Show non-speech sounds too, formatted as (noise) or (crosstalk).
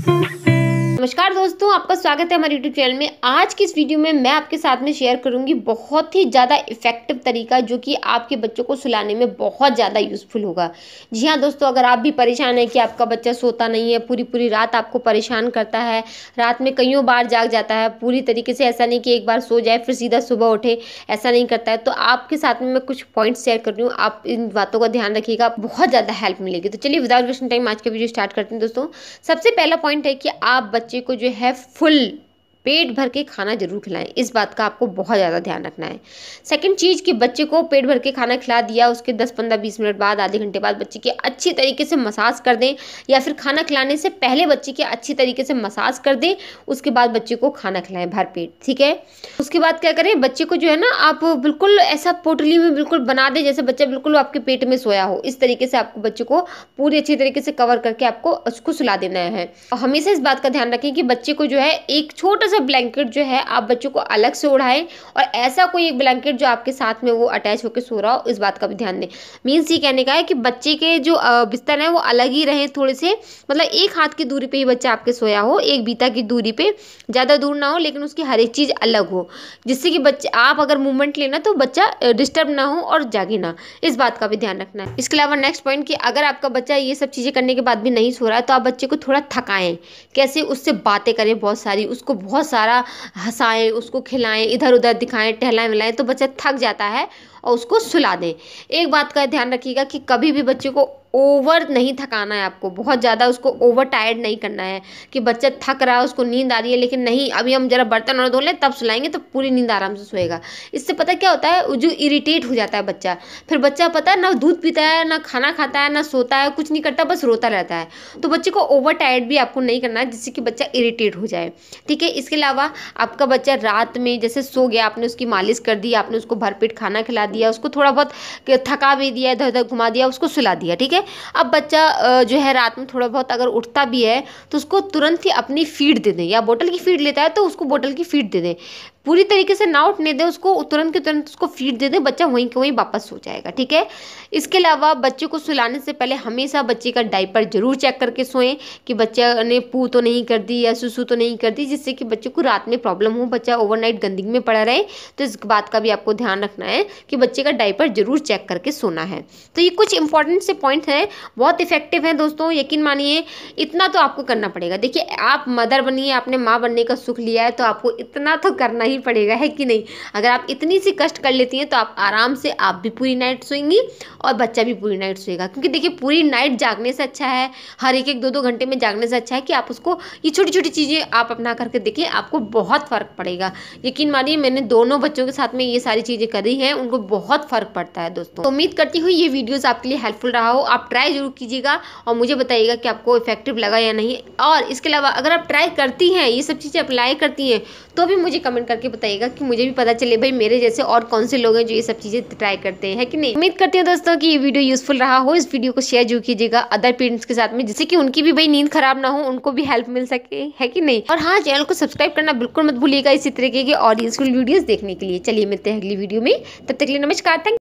Thank (laughs) you. नमस्कार दोस्तों आपका स्वागत है हमारे यूट्यूब चैनल में आज की इस वीडियो में मैं आपके साथ में शेयर करूंगी बहुत ही ज़्यादा इफेक्टिव तरीका जो कि आपके बच्चों को सुलाने में बहुत ज़्यादा यूज़फुल होगा जी हाँ दोस्तों अगर आप भी परेशान है कि आपका बच्चा सोता नहीं है पूरी पूरी रात आपको परेशान करता है रात में कईयों बार जाग जाता है पूरी तरीके से ऐसा नहीं कि एक बार सो जाए फिर सीधा सुबह उठे ऐसा नहीं करता है तो आपके साथ में मैं कुछ पॉइंट शेयर कर रही हूँ आप इन बातों का ध्यान रखिएगा बहुत ज़्यादा हेल्प मिलेगी तो चलिए विदाउट वेस्टिंग टाइम आज का वीडियो स्टार्ट करते हैं दोस्तों सबसे पहला पॉइंट है कि आप बच्चे को जो है फुल पेट भर के खाना जरूर खिलाएं इस बात का आपको बहुत ज़्यादा ध्यान रखना है सेकंड चीज़ कि बच्चे को पेट भर के खाना खिला दिया उसके 10-15 20 मिनट बाद आधे घंटे बाद बच्चे की अच्छी तरीके से मसाज कर दें या फिर खाना खिलाने से पहले बच्चे की अच्छी तरीके से मसाज कर दें उसके बाद बच्चे को खाना खिलाएं पेट ठीक है उसके बाद क्या करें बच्चे को जो है ना आप बिल्कुल ऐसा पोटली में बिल्कुल बना दें जैसे बच्चा बिल्कुल आपके पेट में सोया हो इस तरीके से आपको बच्चे को पूरी अच्छी तरीके से कवर करके आपको उसको सुला देना है हमेशा इस बात का ध्यान रखें कि बच्चे को जो है एक छोटा सा सा ब्लैंकेट जो है आप बच्चों को अलग से उड़ाएं और ऐसा कोई एक ब्लैंकेट जो आपके साथ में वो अटैच होकर सो रहा हो इस बात का भी ध्यान दें मीन्स ये कहने का है कि बच्चे के जो बिस्तर हैं वो अलग ही रहें थोड़े से मतलब एक हाथ की दूरी पर ही बच्चा आपके सोया हो एक बीता की दूरी पर ज़्यादा दूर ना हो लेकिन उसकी हर एक चीज़ अलग हो जिससे कि बच्चे आप अगर मूवमेंट लेना तो बच्चा डिस्टर्ब ना हो और जागे ना इस बात का भी ध्यान रखना है इसके अलावा नेक्स्ट पॉइंट कि अगर आपका बच्चा ये सब चीज़ें करने के बाद भी नहीं सो रहा है तो आप बच्चे को थोड़ा थकाएं कैसे उससे बातें करें बहुत सारी उसको बहुत बहुत सारा हंसाएं उसको खिलाएं इधर उधर दिखाएं टहलाएं मिलाएं तो बच्चा थक जाता है और उसको सुला दें एक बात का ध्यान रखिएगा कि कभी भी बच्चे को ओवर नहीं थकाना है आपको बहुत ज़्यादा उसको ओवर टायर्ड नहीं करना है कि बच्चा थक रहा है उसको नींद आ रही है लेकिन नहीं अभी हम जरा बर्तन और धो लें तब सुलाएंगे तो पूरी नींद आराम से सोएगा इससे पता क्या होता है जो इरीटेट हो जाता है बच्चा फिर बच्चा पता है ना दूध पीता है ना खाना खाता है ना सोता है कुछ नहीं करता बस रोता रहता है तो बच्चे को ओवर टायर्ड भी आपको नहीं करना है जिससे कि बच्चा इरीटेट हो जाए ठीक है इसके अलावा आपका बच्चा रात में जैसे सो गया आपने उसकी मालिश कर दी आपने उसको भरपेट खाना खिला दिया उसको थोड़ा बहुत थका भी दिया इधर उधर घुमा दिया उसको सुला दिया ठीक है है अब बच्चा जो है रात में थोड़ा बहुत अगर उठता भी है तो उसको तुरंत ही अपनी फीड दे दें या बोतल की फीड लेता है तो उसको बोतल की फीड दे दें पूरी तरीके से ना उठने दें उसको तुरंत के तुरंत उसको फीड दे दें बच्चा वहीं के वहीं वापस हो जाएगा ठीक है इसके अलावा बच्चे को सुलाने से पहले हमेशा बच्चे का डाइपर जरूर चेक करके सोएं कि बच्चा ने पू तो नहीं कर दी या सुसु तो नहीं कर दी जिससे कि बच्चे को रात में प्रॉब्लम हो बच्चा ओवरनाइट गंदगी में पड़ा रहे तो इस बात का भी आपको ध्यान रखना है कि बच्चे का डाइपर जरूर चेक करके सोना है तो ये कुछ इंपॉर्टेंट से पॉइंट हैं बहुत इफेक्टिव हैं दोस्तों यकीन मानिए इतना तो आपको करना पड़ेगा देखिए आप मदर बनिए आपने माँ बनने का सुख लिया है तो आपको इतना तो करना ही ही पड़ेगा है कि नहीं अगर आप इतनी सी कष्ट कर लेती हैं तो आप आराम से आप भी पूरी नाइट सोएंगी और बच्चा भी पूरी नाइट सोएगा क्योंकि देखिए पूरी नाइट जागने से अच्छा है हर एक एक दो दो घंटे में जागने से अच्छा है कि आप उसको ये छोटी छोटी चीज़ें आप अपना करके देखिए आपको बहुत फ़र्क पड़ेगा यकीन मानिए मैंने दोनों बच्चों के साथ में ये सारी चीज़ें करी हैं उनको बहुत फ़र्क पड़ता है दोस्तों तो उम्मीद करती हूँ ये वीडियोज़ आपके लिए हेल्पफुल रहा हो आप ट्राई ज़रूर कीजिएगा और मुझे बताइएगा कि आपको इफेक्टिव लगा या नहीं और इसके अलावा अगर आप ट्राई करती हैं ये सब चीज़ें अप्लाई करती हैं तो भी मुझे कमेंट कर करके बताइएगा कि मुझे भी पता चले भाई मेरे जैसे और कौन से लोग हैं जो ये सब चीज़ें ट्राई करते हैं कि नहीं उम्मीद करती हूँ दोस्तों कि ये वीडियो यूजफुल रहा हो इस वीडियो को शेयर जरूर कीजिएगा अदर पेरेंट्स के साथ में जिससे कि उनकी भी भाई नींद खराब ना हो उनको भी हेल्प मिल सके है कि नहीं और हाँ चैनल को सब्सक्राइब करना बिल्कुल मत भूलिएगा इसी तरीके के और यूजफुल वीडियो देखने के लिए चलिए मिलते हैं अगली वीडियो में तब तक के लिए नमस्कार थैंक